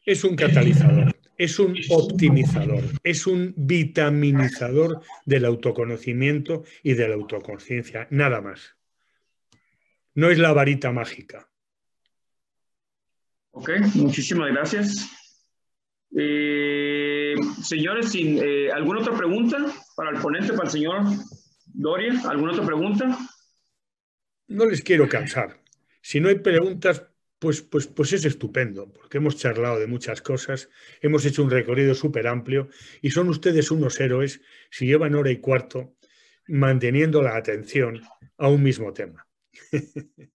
Es un catalizador es un optimizador, es un vitaminizador del autoconocimiento y de la autoconciencia, nada más. No es la varita mágica. Ok, muchísimas gracias. Eh, señores, eh, ¿alguna otra pregunta para el ponente, para el señor Doria? ¿Alguna otra pregunta? No les quiero cansar. Si no hay preguntas, pues, pues, pues, es estupendo, porque hemos charlado de muchas cosas, hemos hecho un recorrido súper amplio y son ustedes unos héroes si llevan hora y cuarto manteniendo la atención a un mismo tema.